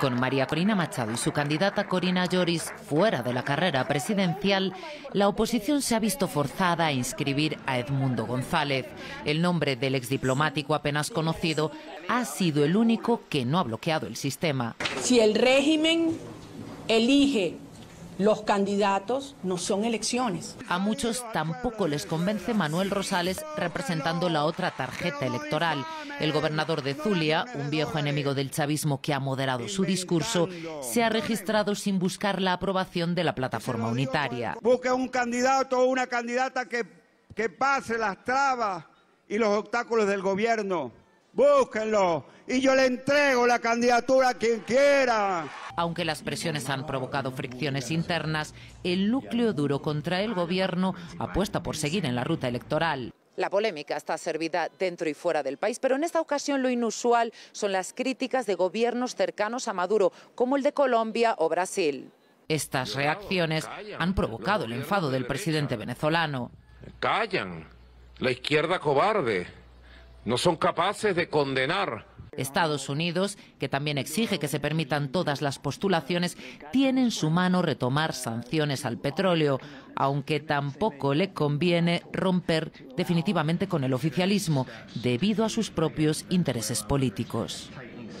Con María Corina Machado y su candidata Corina Lloris fuera de la carrera presidencial, la oposición se ha visto forzada a inscribir a Edmundo González. El nombre del exdiplomático apenas conocido ha sido el único que no ha bloqueado el sistema. Si el régimen elige los candidatos no son elecciones. A muchos tampoco les convence Manuel Rosales representando la otra tarjeta electoral. El gobernador de Zulia, un viejo enemigo del chavismo que ha moderado su discurso, se ha registrado sin buscar la aprobación de la plataforma unitaria. Busquen un candidato o una candidata que, que pase las trabas y los obstáculos del gobierno. Búsquenlo y yo le entrego la candidatura a quien quiera. Aunque las presiones han provocado fricciones internas, el núcleo duro contra el gobierno apuesta por seguir en la ruta electoral. La polémica está servida dentro y fuera del país, pero en esta ocasión lo inusual son las críticas de gobiernos cercanos a Maduro, como el de Colombia o Brasil. Estas reacciones han provocado el enfado del presidente venezolano. Callan, la izquierda cobarde, no son capaces de condenar Estados Unidos, que también exige que se permitan todas las postulaciones, tiene en su mano retomar sanciones al petróleo, aunque tampoco le conviene romper definitivamente con el oficialismo, debido a sus propios intereses políticos.